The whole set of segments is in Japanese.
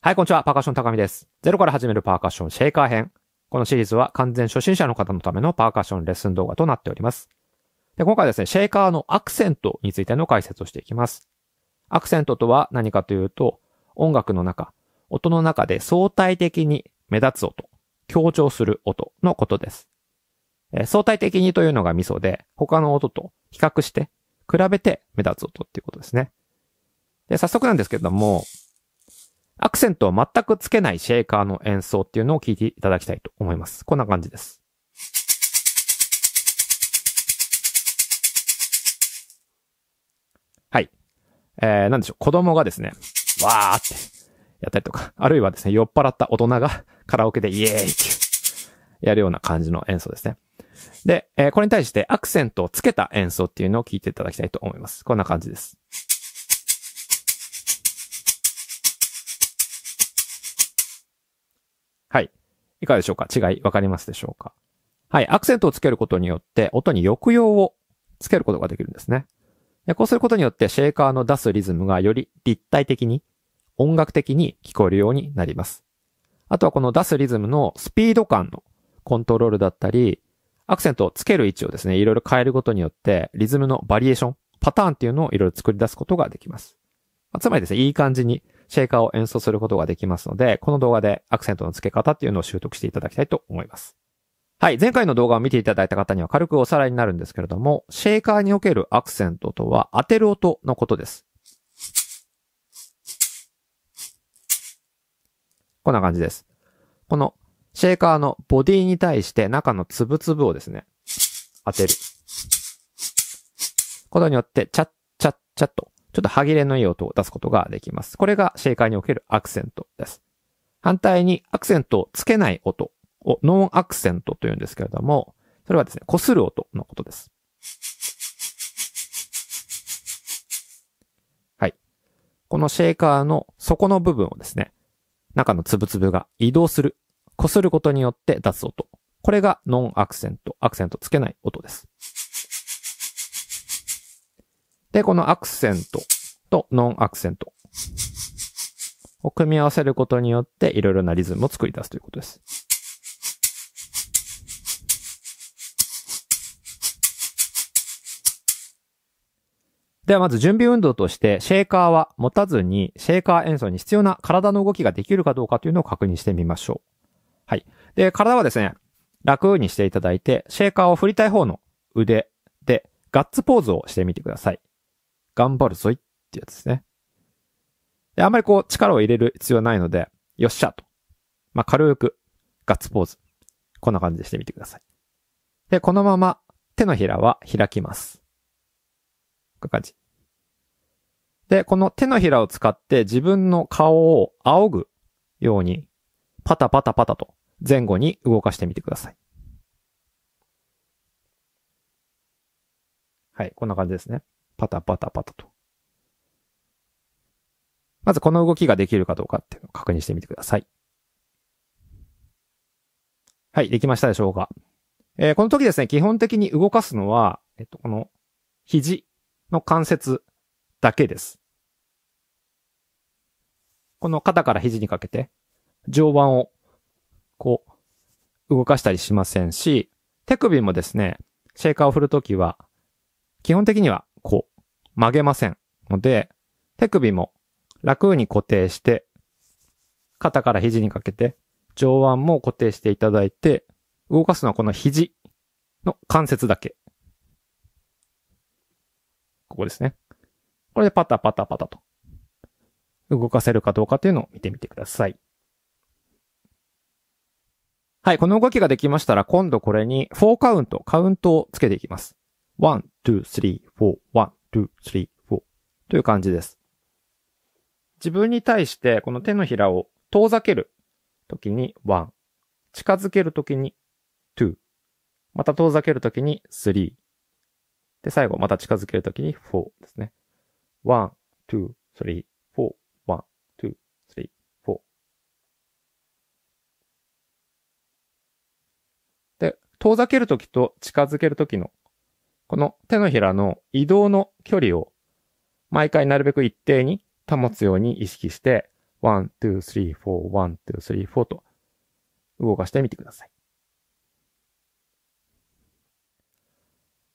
はい、こんにちは。パーカッション高見です。ゼロから始めるパーカッションシェイカー編。このシリーズは完全初心者の方のためのパーカッションレッスン動画となっております。で今回はですね、シェイカーのアクセントについての解説をしていきます。アクセントとは何かというと、音楽の中、音の中で相対的に目立つ音、強調する音のことです。え相対的にというのがミソで、他の音と比較して、比べて目立つ音っていうことですね。で、早速なんですけども、アクセントを全くつけないシェーカーの演奏っていうのを聞いていただきたいと思います。こんな感じです。はい。えー、なんでしょう。子供がですね、わーってやったりとか、あるいはですね、酔っ払った大人がカラオケでイエーイってやるような感じの演奏ですね。で、えー、これに対してアクセントをつけた演奏っていうのを聞いていただきたいと思います。こんな感じです。はい。いかがでしょうか違い、わかりますでしょうかはい。アクセントをつけることによって、音に抑揚をつけることができるんですね。こうすることによって、シェーカーの出すリズムがより立体的に、音楽的に聞こえるようになります。あとはこの出すリズムのスピード感のコントロールだったり、アクセントをつける位置をですね、いろいろ変えることによって、リズムのバリエーション、パターンっていうのをいろいろ作り出すことができます。つまりですね、いい感じにシェイカーを演奏することができますので、この動画でアクセントの付け方っていうのを習得していただきたいと思います。はい。前回の動画を見ていただいた方には軽くおさらいになるんですけれども、シェイカーにおけるアクセントとは当てる音のことです。こんな感じです。このシェイカーのボディに対して中の粒々をですね、当てる。ことによって、チャッチャッチャッとちょっと歯切れのいい音を出すことができます。これがシェイカーにおけるアクセントです。反対にアクセントをつけない音をノンアクセントというんですけれども、それはですね、擦る音のことです。はい。このシェイカーの底の部分をですね、中の粒々が移動する、擦ることによって出す音。これがノンアクセント、アクセントつけない音です。で、このアクセントとノンアクセントを組み合わせることによっていろいろなリズムを作り出すということです。ではまず準備運動として、シェーカーは持たずに、シェーカー演奏に必要な体の動きができるかどうかというのを確認してみましょう。はい。で、体はですね、楽にしていただいて、シェーカーを振りたい方の腕で、ガッツポーズをしてみてください。頑張るぞいってやつですね。で、あんまりこう力を入れる必要はないので、よっしゃと。まあ、軽くガッツポーズ。こんな感じでしてみてください。で、このまま手のひらは開きます。こういう感じ。で、この手のひらを使って自分の顔を仰ぐように、パタパタパタと前後に動かしてみてください。はい、こんな感じですね。パタパタパタと。まずこの動きができるかどうかっていうのを確認してみてください。はい、できましたでしょうか。えー、この時ですね、基本的に動かすのは、えっと、この肘の関節だけです。この肩から肘にかけて、上腕を、こう、動かしたりしませんし、手首もですね、シェイカーを振るときは、基本的にはこう、曲げませんので、手首も楽に固定して、肩から肘にかけて、上腕も固定していただいて、動かすのはこの肘の関節だけ。ここですね。これでパタパタパタと。動かせるかどうかというのを見てみてください。はい、この動きができましたら、今度これに4カウント、カウントをつけていきます。one, two, three, four, one, two, three, four という感じです。自分に対してこの手のひらを遠ざけるときに one、近づけるときに two、また遠ざけるときに three、で、最後また近づけるときに four ですね。one, two, three, four, one, two, three, four で、遠ざけるときと近づけるときのこの手のひらの移動の距離を毎回なるべく一定に保つように意識して、1、2、3、4、1、2、3、4と動かしてみてください。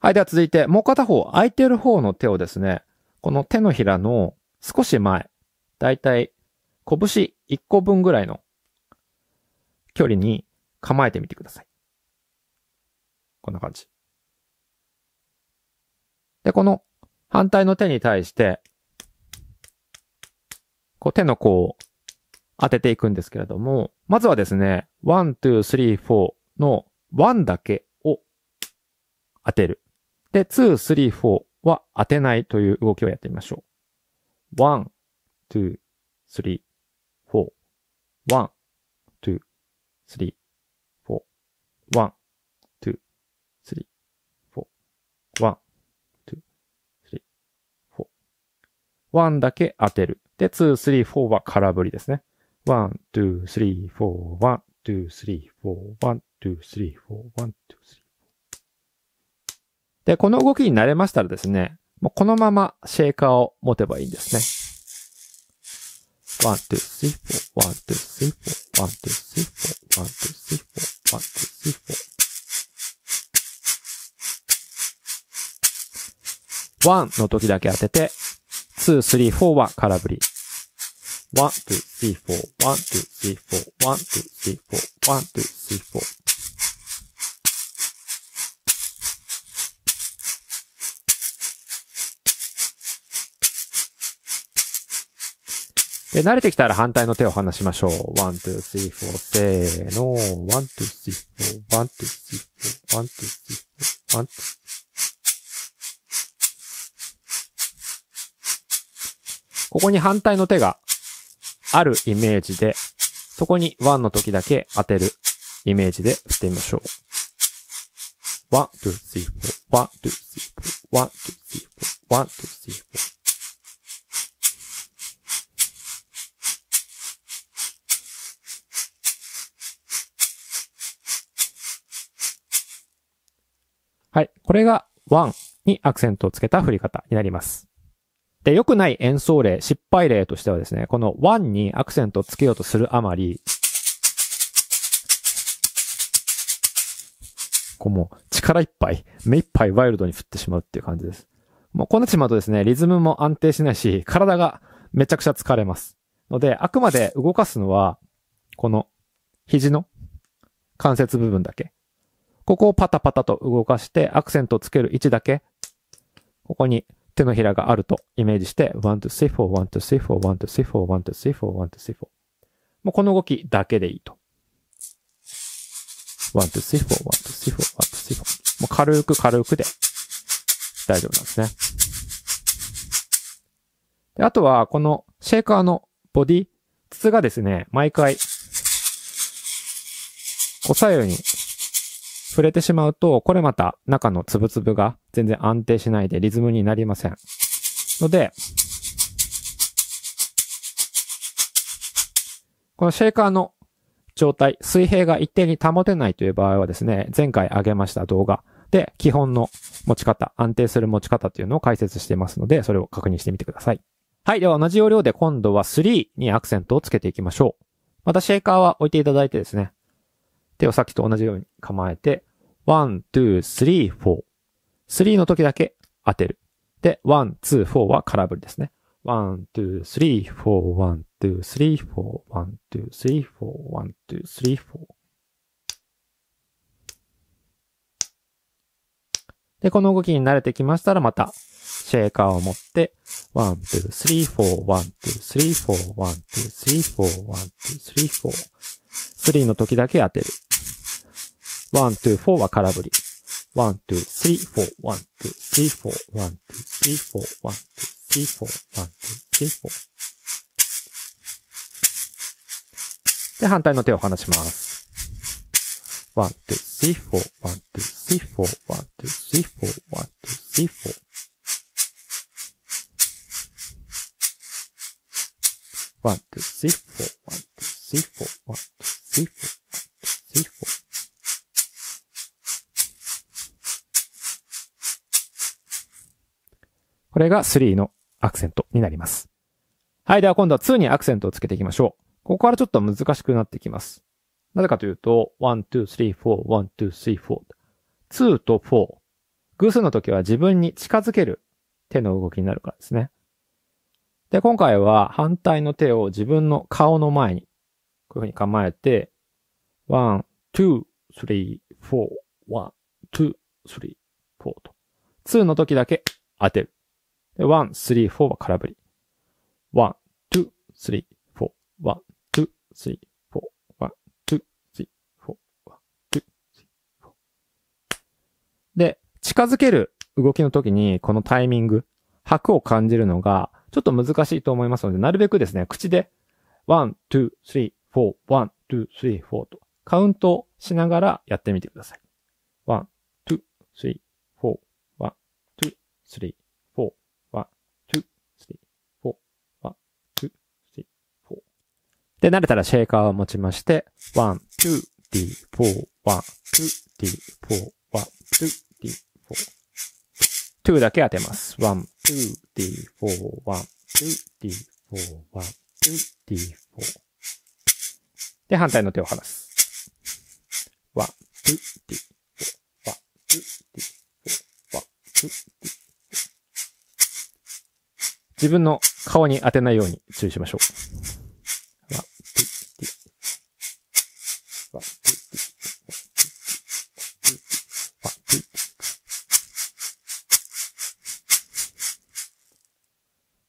はい。では続いて、もう片方、空いてる方の手をですね、この手のひらの少し前、だいたい拳1個分ぐらいの距離に構えてみてください。こんな感じ。で、この反対の手に対して、こう手の甲を当てていくんですけれども、まずはですね、1、2、3、4の1だけを当てる。で、2、3、4は当てないという動きをやってみましょう。1、2、3、4。ー。スリー。フォー。ワン。1だけ当てる。で、2、3、4は空振りですね。1、2、3、4、1、2、3、4、1、2、3、4、1、2、3。で、この動きに慣れましたらですね、もうこのままシェイカーを持てばいいんですね。1, 2, 3, 4, 1, 2, 3, 4, 1, 2, 3, 4, 1, 2, 3, 4, 1, 2, 3, 4。1の時だけ当てて、2、3、4は空振り。1、2、3、4、1、2、3、4、1、2、3、4、1、2、3、4。で、慣れてきたら反対の手を離しましょう。1、2、3、4、せーの。1、2、3、4、1、2、3、4、1、2、3、4、1、2、3、4。ここに反対の手があるイメージで、そこに1の時だけ当てるイメージで振ってみましょう。1, 2, 3, 4, 1, 2, 3, 4, 1, 2, 3, 4, 1, 2, 3, 4. はい。これが1にアクセントをつけた振り方になります。で、良くない演奏例、失敗例としてはですね、この1にアクセントをつけようとするあまり、こうもう力いっぱい、目いっぱいワイルドに振ってしまうっていう感じです。もうこうなってしまうとですね、リズムも安定しないし、体がめちゃくちゃ疲れます。ので、あくまで動かすのは、この肘の関節部分だけ。ここをパタパタと動かして、アクセントをつける位置だけ。ここに手のひらがあるとイメージして、1 2 3 4 1 2 3 4 1 to 4 1 2 3 4 1 to 4もうこの動きだけでいいと。1 2 3 4 1 2 3 4 1 to 4もう軽く軽くで大丈夫なんですね。であとは、このシェイカーのボディ、筒がですね、毎回、こう左右に触れてしまうと、これまた中のつぶつぶが全然安定しないでリズムになりません。ので、このシェーカーの状態、水平が一定に保てないという場合はですね、前回上げました動画で基本の持ち方、安定する持ち方というのを解説していますので、それを確認してみてください。はい。では同じ要領で今度は3にアクセントをつけていきましょう。またシェーカーは置いていただいてですね、手をさっきと同じように構えて、ォー。スリーの時だけ当てる。で、フォーは空振りですね。スリー、フォー、ワン、ツー、スリー、フォー。で、この動きに慣れてきましたら、また、シェーカーを持って、ー、フォー、ワン、ツー、スリー、フォー。スリーの時だけ当てる。one, two, four は空振り。one, two, three, four, one, two, three, four, one, two, three, four, one, two, three, four, one, two, three, four。で、反対の手を離します。one, two, three, four, one, two, three, four, one, two, three, four, one, two, three, four. 1, 2, 3, 4, 1, 2, 3, 4, 1, 2, 3, 4. これが3のアクセントになります。はい。では今度は2にアクセントをつけていきましょう。ここからちょっと難しくなってきます。なぜかというと、1、2、3、4、1、2、3、4。2と4。偶数の時は自分に近づける手の動きになるからですね。で、今回は反対の手を自分の顔の前に、こういうふうに構えて、1、2、3、4、1、2、3、4と。2の時だけ当てる。で、1、3、4は空振り。1、2、3、4、1、2、3、4、1、2、3、4、ー、フォー。で、近づける動きの時に、このタイミング、拍を感じるのが、ちょっと難しいと思いますので、なるべくですね、口で、1、2、3、4、1、2、3、4と、カウントしながらやってみてください。1、2、3、4、1、2、3、で、慣れたらシェイカーを持ちまして、ワン、ツー、ディー、フォー、ワン、ツー、ディー、フォー、ワン、ツー、ディー、フォー。トゥーだけ当てます。ワン、ツー、ディー、フォー、ワン、ツー、ディー、フォー、ワン、ツー、ディー、フォー。で、反対の手を離す。ワン、ツー、ディー、フォー、ワン、ツー、ディー、フォー、ワン、ツー、ディフォー。自分の顔に当てないように注意しましょう。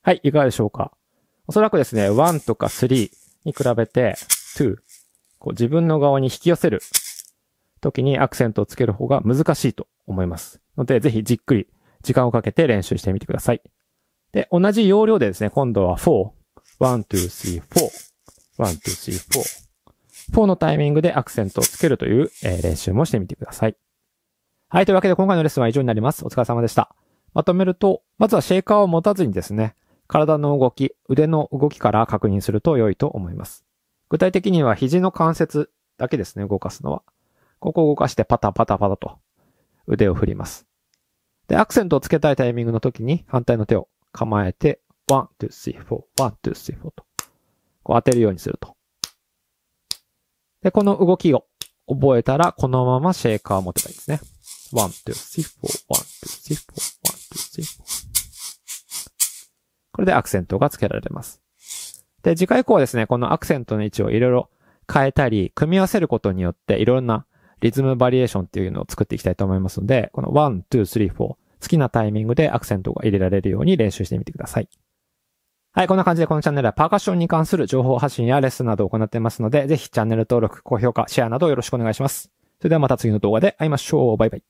はい、いかがでしょうかおそらくですね、1とか3に比べて2、こう自分の側に引き寄せる時にアクセントをつける方が難しいと思います。ので、ぜひじっくり時間をかけて練習してみてください。で、同じ要領でですね、今度は4、1、2、3、4、1、2、3、4。4のタイミングでアクセントをつけるという、えー、練習もしてみてください。はい。というわけで今回のレッスンは以上になります。お疲れ様でした。まとめると、まずはシェイカーを持たずにですね、体の動き、腕の動きから確認すると良いと思います。具体的には肘の関節だけですね、動かすのは。ここを動かしてパタパタパタと腕を振ります。で、アクセントをつけたいタイミングの時に反対の手を構えて、ワワン、ー、スフォツー、スリー、フォーと、こう当てるようにすると。で、この動きを覚えたら、このままシェイカーを持てばいいですね。ワン、スフォー、ワン、れでアクセントが付けられます。で、次回以降はですね、このアクセントの位置をいろいろ変えたり、組み合わせることによって、いろんなリズムバリエーションっていうのを作っていきたいと思いますので、この1、2、3、4、好きなタイミングでアクセントが入れられるように練習してみてください。はい、こんな感じでこのチャンネルはパーカッションに関する情報発信やレッスンなどを行っていますので、ぜひチャンネル登録、高評価、シェアなどよろしくお願いします。それではまた次の動画で会いましょう。バイバイ。